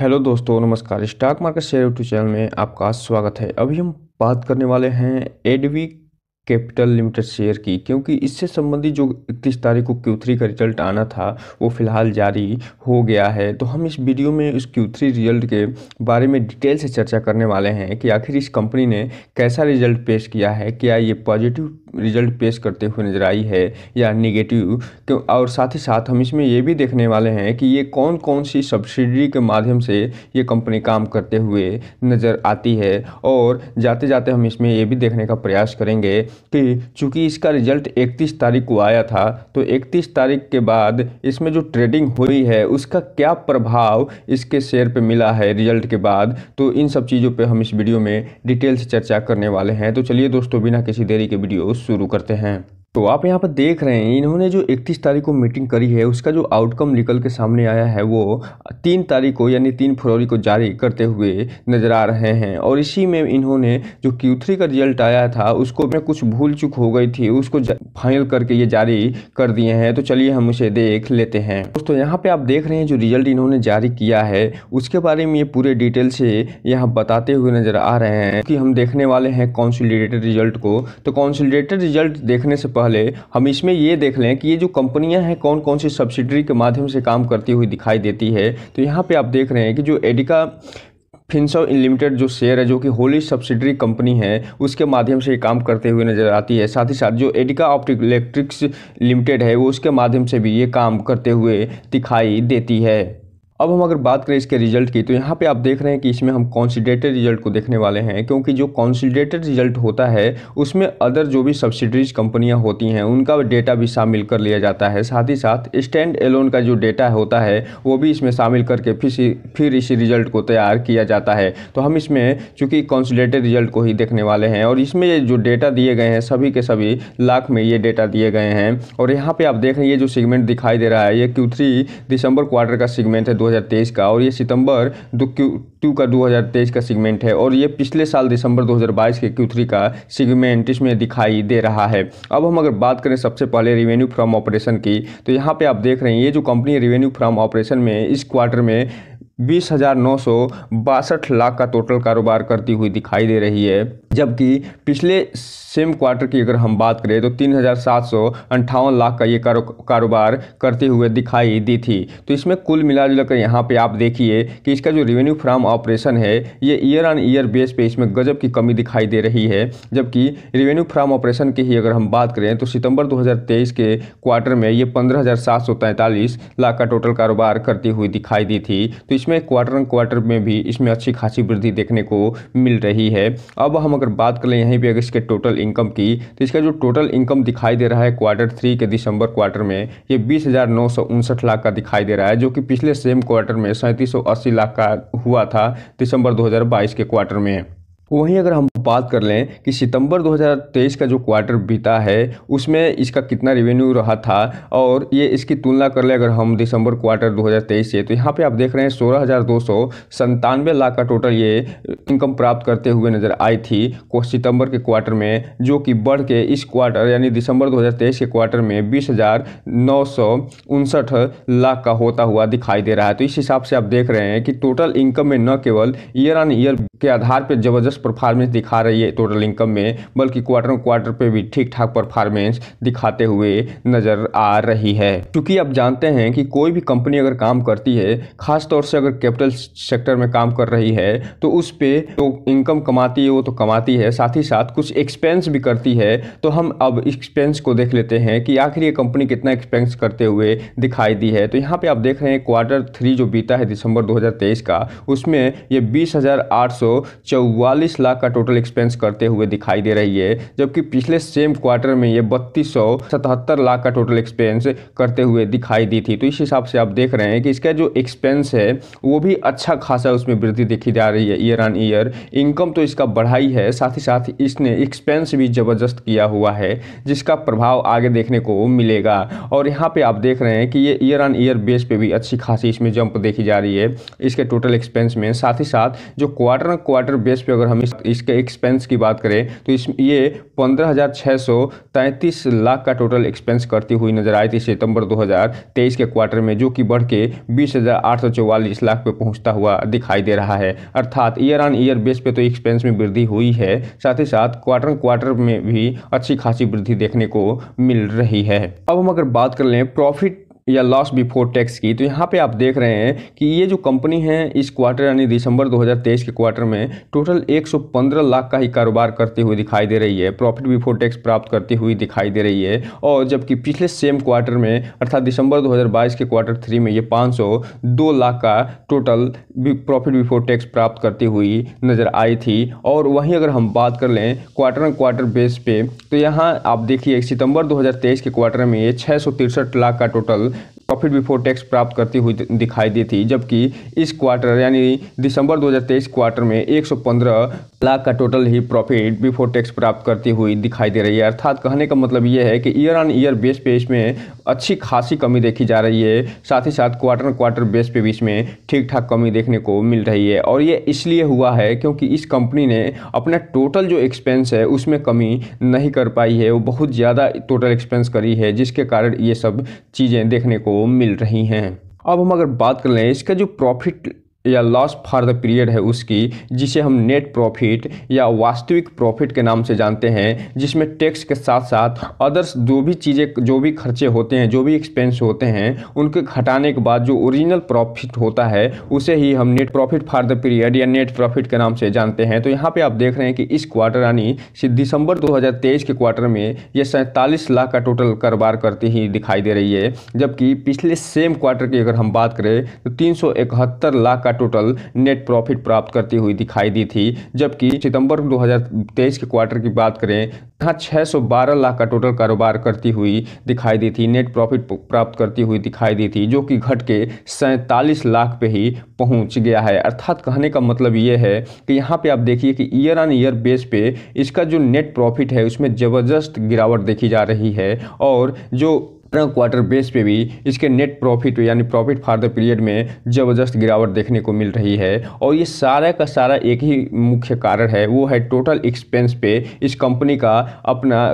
hello दोस्तों नमस्कार stock market share YouTube channel में आपका स्वागत है अभी हम बात करने वाले हैं एडवी कैपिटल लिमिटेड शेयर की क्योंकि इससे संबंधित जो इकतीस तारीख को क्यू का रिजल्ट आना था वो फिलहाल जारी हो गया है तो हम इस वीडियो में इस क्यू थ्री रिजल्ट के बारे में डिटेल से चर्चा करने वाले हैं कि आखिर इस कंपनी ने कैसा रिजल्ट पेश किया है क्या ये पॉजिटिव रिजल्ट पेश करते हुए नजर आई है या निगेटिव क्यों तो और साथ ही साथ हम इसमें ये भी देखने वाले हैं कि ये कौन कौन सी सब्सिडी के माध्यम से ये कंपनी काम करते हुए नज़र आती है और जाते जाते हम इसमें ये भी देखने का प्रयास करेंगे कि चूँकि इसका रिजल्ट 31 तारीख को आया था तो 31 तारीख के बाद इसमें जो ट्रेडिंग हुई है उसका क्या प्रभाव इसके शेयर पे मिला है रिजल्ट के बाद तो इन सब चीज़ों पे हम इस वीडियो में डिटेल से चर्चा करने वाले हैं तो चलिए दोस्तों बिना किसी देरी के वीडियो शुरू करते हैं तो आप यहाँ पर देख रहे हैं इन्होंने जो 31 तारीख को मीटिंग करी है उसका जो आउटकम निकल के सामने आया है वो तीन तारीख को यानी तीन फरवरी को जारी करते हुए नज़र आ रहे हैं और इसी में इन्होंने जो Q3 का रिजल्ट आया था उसको मैं कुछ भूल चुक हो गई थी उसको फाइनल करके ये जारी कर दिए हैं तो चलिए हम उसे देख लेते हैं दोस्तों यहाँ पर आप देख रहे हैं जो रिजल्ट इन्होंने जारी किया है उसके बारे में ये पूरे डिटेल से यहाँ बताते हुए नज़र आ रहे हैं कि हम देखने वाले हैं कॉन्सुलेटेड रिजल्ट को तो कॉन्सुलेटेड रिजल्ट देखने से पहले हम इसमें ये देख लें कि ये जो कंपनियां हैं कौन कौन सी सब्सिडरी के माध्यम से काम करती हुई दिखाई देती है तो यहाँ पे आप देख रहे हैं कि जो एडिका फिनसव लिमिटेड जो शेयर है जो कि होली सब्सिडरी कंपनी है उसके माध्यम से ये काम करते हुए नजर आती है साथ ही साथ जो एडिका ऑप्टिक इलेक्ट्रिक्स लिमिटेड है वो उसके माध्यम से भी ये काम करते हुए दिखाई देती है अब हम अगर बात करें इसके रिजल्ट की तो यहाँ पे आप देख रहे हैं कि इसमें हम कॉन्सिडेटेड रिजल्ट को देखने वाले हैं क्योंकि जो कॉन्सिडेटेड रिजल्ट होता है उसमें अदर जो भी सब्सिडरीज कंपनियाँ होती हैं उनका डेटा भी शामिल कर लिया जाता है साथ ही साथ स्टैंड एलोन का जो डेटा होता है वो भी इसमें शामिल करके फिर फिर इसी रिजल्ट को तैयार किया जाता है तो हम इसमें चूँकि कॉन्सिडेटेड रिजल्ट को ही देखने वाले हैं और इसमें जो डेटा दिए गए हैं सभी के सभी लाख में ये डेटा दिए गए हैं और यहाँ पर आप देख रहे हैं ये जो सीगमेंट दिखाई दे रहा है ये क्यू दिसंबर क्वार्टर का सीगमेंट है दो 2023 का और ये सितंबर दो क्यू टू का 2023 का सेगमेंट है और ये पिछले साल दिसंबर 2022 के क्यू थ्री का सेगमेंट इसमें दिखाई दे रहा है अब हम अगर बात करें सबसे पहले रेवेन्यू फ्रॉम ऑपरेशन की तो यहाँ पे आप देख रहे हैं ये जो कंपनी रेवेन्यू फ्रॉम ऑपरेशन में इस क्वार्टर में बीस हज़ार नौ सौ बासठ लाख का टोटल कारोबार करती हुई दिखाई दे रही है जबकि पिछले सेम क्वार्टर की अगर हम बात करें तो तीन हज़ार सात सौ अंठावन लाख का ये कारोबार करते हुए दिखाई दी थी तो इसमें कुल मिला जुलाकर यहाँ पे आप देखिए कि इसका जो रेवेन्यू फ्राम ऑपरेशन है ये ईयर ऑन ईयर बेस पे इसमें गजब की कमी दिखाई दे रही है जबकि रेवेन्यू फ्राम ऑपरेशन की ही अगर हम बात करें तो सितंबर 2023 के क्वार्टर में ये पंद्रह लाख का टोटल कारोबार करती हुई दिखाई दी थी तो इसमें इसमें क्वार्टर एंड क्वार्टर में भी इसमें अच्छी खासी वृद्धि देखने को मिल रही है अब हम अगर बात करें यहीं पर अगर इसके टोटल इनकम की तो इसका जो टोटल इनकम दिखाई दे रहा है क्वार्टर थ्री के दिसंबर क्वार्टर में ये बीस लाख का दिखाई दे रहा है जो कि पिछले सेम क्वार्टर में सैंतीस लाख का हुआ था दिसंबर दो के क्वार्टर में वहीं अगर हम बात कर लें कि सितंबर 2023 का जो क्वार्टर बीता है उसमें इसका कितना रेवेन्यू रहा था और ये इसकी तुलना कर लें अगर हम दिसंबर क्वार्टर 2023 से तो यहाँ पे आप देख रहे हैं सोलह हज़ार लाख का टोटल ये इनकम प्राप्त करते हुए नज़र आई थी को सितंबर के क्वार्टर में जो कि बढ़ के इस क्वार्टर यानी दिसंबर दो के क्वार्टर में बीस लाख का होता हुआ दिखाई दे रहा है तो इस हिसाब से आप देख रहे हैं कि टोटल इनकम में न केवल ईयर ऑन ईयर के आधार पर जबरदस्त परफॉर्मेंस दिखा दिखा रही है टोटल इनकम में बल्कि क्वार्टर क्वार्टर पे भी ठीक ठाक परफॉर्मेंस दिखाते हुए नज़र आ रही है क्योंकि आप जानते हैं कि कोई भी कंपनी अगर काम करती है खासतौर से अगर कैपिटल सेक्टर में काम कर रही है तो उस पर तो इनकम कमाती है वो तो कमाती है साथ ही साथ कुछ एक्सपेंस भी करती है तो हम अब एक्सपेंस को देख लेते हैं कि आखिर ये कंपनी कितना एक्सपेंस करते हुए दिखाई दी है तो यहाँ पे आप देख रहे हैं क्वार्टर थ्री जो बीता है दिसंबर 2023 का उसमें ये बीस लाख का टोटल एक्सपेंस करते हुए दिखाई दे रही है जबकि पिछले सेम क्वार्टर में ये बत्तीस लाख का टोटल एक्सपेंस करते हुए दिखाई दी थी तो इस हिसाब से आप देख रहे हैं कि इसका जो एक्सपेंस है वो भी अच्छा खासा उसमें वृद्धि देखी जा रही है ईयर ऑन ईयर इनकम तो इसका बढ़ाई है साथ ही साथ इसने एक्सपेंस भी ज़बरदस्त किया हुआ है जिसका प्रभाव आगे देखने को मिलेगा और यहाँ पे आप देख रहे हैं कि ये ईयर ऑन ईयर बेस पे भी अच्छी खासी इसमें जंप देखी जा रही है इसके टोटल एक्सपेंस में साथ ही साथ जो क्वार्टर क्वार्टर बेस पे अगर हम इसके एक्सपेंस की बात करें तो इस ये पंद्रह सौ लाख का टोटल एक्सपेंस करती हुई नजर आई थी सितंबर 2023 के क्वार्टर में जो कि बढ़ के बीस लाख पे पहुंचता हुआ दिखाई दे रहा है अर्थात ईयर ऑन ईयर बेस पे तो एक्सपेंस में वृद्धि हुई है साथ ही साथ क्वार्टर क्वार्टर में भी अच्छी खासी वृद्धि देखने को मिल रही है अब हम अगर बात कर लें प्रॉफिट या लॉस बिफोर टैक्स की तो यहाँ पे आप देख रहे हैं कि ये जो कंपनी है इस क्वार्टर यानी दिसंबर 2023 के क्वार्टर में टोटल 115 लाख का ही कारोबार करती हुई दिखाई दे रही है प्रॉफिट बिफोर टैक्स प्राप्त करती हुई दिखाई दे रही है और जबकि पिछले सेम क्वार्टर में अर्थात दिसंबर 2022 के क्वार्टर थ्री में ये पाँच लाख का टोटल प्रॉफिट बिफोर टैक्स प्राप्त करती हुई नज़र आई थी और वहीं अगर हम बात कर लें क्वार्टर क्वार्टर बेस पे तो यहाँ आप देखिए सितंबर दो के क्वार्टर में ये छः लाख का टोटल प्रॉफिट बिफोर टैक्स प्राप्त करती हुई दिखाई दी थी जबकि इस क्वार्टर यानी दिसंबर 2023 क्वार्टर में 115 लाख का टोटल ही प्रॉफिट बिफोर टैक्स प्राप्त करती हुई दिखाई दे रही है अर्थात कहने का मतलब यह है कि ईयर ऑन ईयर बेस पे इसमें अच्छी खासी कमी देखी जा रही है साथ ही साथ क्वार्टर क्वार्टर बेस पे भी इसमें ठीक ठाक कमी देखने को मिल रही है और ये इसलिए हुआ है क्योंकि इस कंपनी ने अपना टोटल जो एक्सपेंस है उसमें कमी नहीं कर पाई है वो बहुत ज़्यादा टोटल एक्सपेंस करी है जिसके कारण ये सब चीज़ें देखने को मिल रही हैं अब हम अगर बात कर लें इसका जो प्रॉफिट या लॉस फॉर द पीरियड है उसकी जिसे हम नेट प्रॉफिट या वास्तविक प्रॉफिट के नाम से जानते हैं जिसमें टैक्स के साथ साथ अदर्स जो भी चीज़ें जो भी खर्चे होते हैं जो भी एक्सपेंस होते हैं उनके घटाने के बाद जो ओरिजिनल प्रॉफिट होता है उसे ही हम net profit for the period या नेट प्रॉफिट के नाम से जानते हैं तो यहाँ पर आप देख रहे हैं कि इस क्वार्टर यानी दिसंबर दो के क्वार्टर में यह सैंतालीस लाख का टोटल कारोबार करती ही दिखाई दे रही है जबकि पिछले सेम क्वार्टर की अगर हम बात करें तो तीन लाख का का टोटल नेट प्रॉफिट प्राप्त करती हुई दिखाई दी थी जबकि सितंबर 2023 के क्वार्टर की बात करें यहाँ 612 लाख का टोटल कारोबार करती हुई दिखाई दी थी नेट प्रॉफिट प्राप्त करती हुई दिखाई दी थी जो कि घट के सैंतालीस लाख पे ही पहुंच गया है अर्थात कहने का मतलब ये है कि यहाँ पे आप देखिए कि ईयर ऑन ईयर बेस पे इसका जो नेट प्रॉफिट है उसमें ज़बरदस्त गिरावट देखी जा रही है और जो सत्रह क्वार्टर बेस पे भी इसके नेट प्रॉफिट यानी प्रॉफिट फॉर द पीरियड में ज़बरदस्त गिरावट देखने को मिल रही है और ये सारा का सारा एक ही मुख्य कारण है वो है टोटल एक्सपेंस पे इस कंपनी का अपना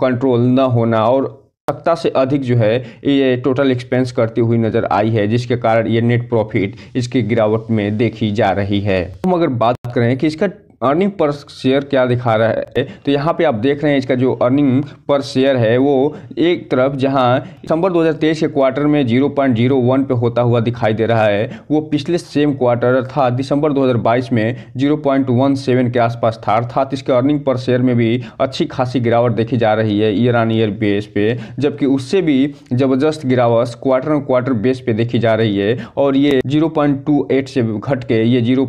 कंट्रोल न होना और सत्ता से अधिक जो है ये टोटल एक्सपेंस करती हुई नज़र आई है जिसके कारण ये नेट प्रॉफिट इसकी गिरावट में देखी जा रही है हम तो अगर बात करें कि इसका अर्निंग पर शेयर क्या दिखा रहा है तो यहाँ पे आप देख रहे हैं इसका जो अर्निंग पर शेयर है वो एक तरफ जहाँ दिसंबर 2023 के क्वार्टर में 0.01 पे होता हुआ दिखाई दे रहा है वो पिछले सेम क्वार्टर था दिसंबर 2022 में 0.17 के आसपास था अर्थात इसके अर्निंग पर शेयर में भी अच्छी खासी गिरावट देखी जा रही है ईयर ऑन ईयर बेस पे जबकि उससे भी ज़बरदस्त गिरावट क्वार्टर ऑन क्वार्टर बेस पे देखी जा रही है और ये एट से घट के ये जीरो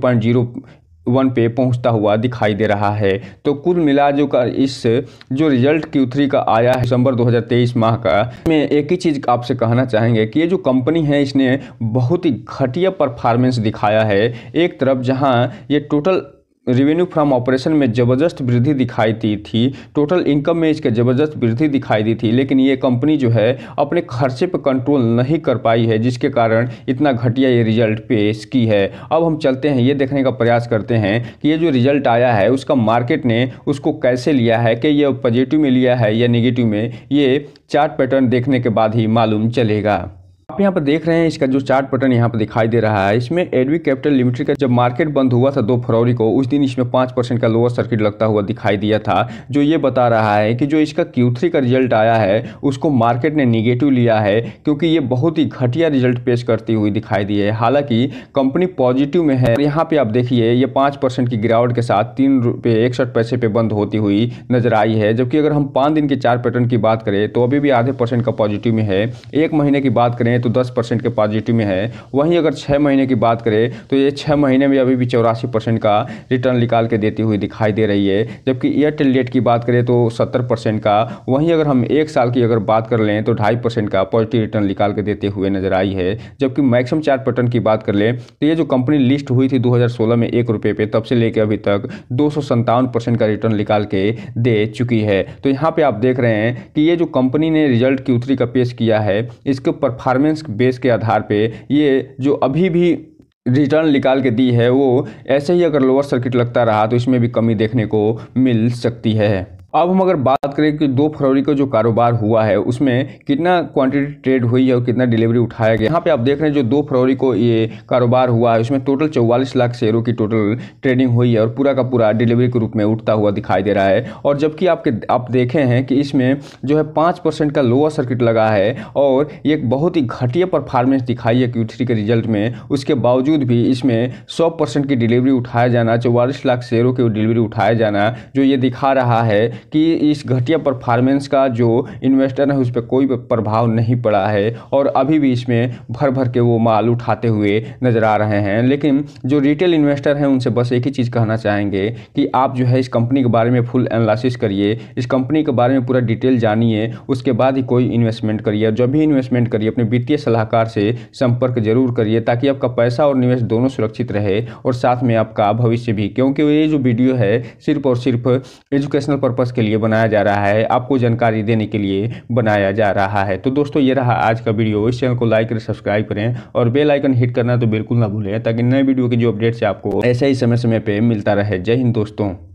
वन पे पहुंचता हुआ दिखाई दे रहा है तो कुल मिला जो कर इस जो रिजल्ट क्यू थ्री का आया है दिसंबर 2023 माह का मैं एक ही चीज़ आपसे कहना चाहेंगे कि ये जो कंपनी है इसने बहुत ही घटिया परफॉर्मेंस दिखाया है एक तरफ जहां ये टोटल रेवेन्यू फ्रॉम ऑपरेशन में ज़बरदस्त वृद्धि दिखाई दी थी टोटल इनकम में इसके ज़बरदस्त वृद्धि दिखाई दी थी लेकिन ये कंपनी जो है अपने खर्चे पर कंट्रोल नहीं कर पाई है जिसके कारण इतना घटिया ये रिजल्ट पेश की है अब हम चलते हैं ये देखने का प्रयास करते हैं कि ये जो रिजल्ट आया है उसका मार्केट ने उसको कैसे लिया है कि ये पॉजिटिव में लिया है या निगेटिव में ये चार्ट पैटर्न देखने के बाद ही मालूम चलेगा आप यहाँ पर देख रहे हैं इसका जो चार्ट पैटर्न यहाँ पर दिखाई दे रहा है इसमें एडवी कैपिटल लिमिटेड का जब मार्केट बंद हुआ था दो फरवरी को उस दिन इसमें पाँच परसेंट का लोअर सर्किट लगता हुआ दिखाई दिया था जो ये बता रहा है कि जो इसका Q3 का रिजल्ट आया है उसको मार्केट ने निगेटिव लिया है क्योंकि ये बहुत ही घटिया रिजल्ट पेश करती हुई दिखाई दी है हालांकि कंपनी पॉजिटिव में है यहाँ पर आप देखिए ये पाँच की गिरावट के साथ तीन रुपये इकसठ पैसे पे बंद होती हुई नजर आई है जबकि अगर हम पाँच दिन के चार पैटर्न की बात करें तो अभी भी आधे परसेंट का पॉजिटिव में है एक महीने की बात करें हैं तो दस परसेंट के पॉजिटिव में है वहीं अगर छः महीने की बात करें तो ये छः महीने में अभी भी चौरासी परसेंट का रिटर्न निकाल के देती हुई दिखाई दे रही है जबकि एयरटेल डेट की बात करें तो सत्तर परसेंट का वहीं अगर हम एक साल की अगर बात कर लें तो ढाई परसेंट का पॉजिटिव रिटर्न निकाल के देते हुए नजर आई है जबकि मैक्सिमम चार पैटर्न की बात कर लें तो ये जो कंपनी लिस्ट हुई थी दो में एक रुपये पे तब से लेकर अभी तक दो का रिटर्न निकाल के दे चुकी है तो यहाँ पर आप देख रहे हैं कि ये जो कंपनी ने रिजल्ट क्यू का पेश किया है इसके परफार्मेंस परफॉर्मेंस बेस के आधार पे ये जो अभी भी रिटर्न निकाल के दी है वो ऐसे ही अगर लोअर सर्किट लगता रहा तो इसमें भी कमी देखने को मिल सकती है अब हम अगर बात करें कि दो फरवरी को जो कारोबार हुआ है उसमें कितना क्वांटिटी ट्रेड हुई है और कितना डिलीवरी उठाया गया यहाँ पे आप देख रहे हैं जो दो फरवरी को ये कारोबार हुआ है उसमें टोटल चौवालीस लाख शेयरों की टोटल ट्रेडिंग हुई है और पूरा का पूरा डिलीवरी के रूप में उठता हुआ दिखाई दे रहा है और जबकि आपके आप देखे हैं कि इसमें जो है पाँच परसेंट का लोअर सर्किट लगा है और एक बहुत ही घटिया परफॉर्मेंस दिखाई है क्यू के रिजल्ट में उसके बावजूद भी इसमें सौ परसेंट की डिलीवरी उठाया जाना चौवालीस लाख शेयरों की डिलीवरी उठाया जाना जो ये दिखा रहा है कि इस घटिया परफॉर्मेंस का जो इन्वेस्टर है उस पर कोई प्रभाव नहीं पड़ा है और अभी भी इसमें भर भर के वो माल उठाते हुए नज़र आ रहे हैं लेकिन जो रिटेल इन्वेस्टर हैं उनसे बस एक ही चीज़ कहना चाहेंगे कि आप जो है इस कंपनी के बारे में फुल एनालिसिस करिए इस कंपनी के बारे में पूरा डिटेल जानिए उसके बाद ही कोई इन्वेस्टमेंट करिए जब भी इन्वेस्टमेंट करिए अपने वित्तीय सलाहकार से संपर्क जरूर करिए ताकि आपका पैसा और निवेश दोनों सुरक्षित रहे और साथ में आपका भविष्य भी क्योंकि ये जो वीडियो है सिर्फ और सिर्फ एजुकेशनल पर्पज़ के लिए बनाया जा रहा है आपको जानकारी देने के लिए बनाया जा रहा है तो दोस्तों ये रहा आज का वीडियो इस चैनल को लाइक करें सब्सक्राइब करें और बेल आइकन हिट करना तो बिल्कुल ना भूलें ताकि नए वीडियो के जो अपडेट्स आपको ऐसे ही समय समय पर मिलता रहे जय हिंद दोस्तों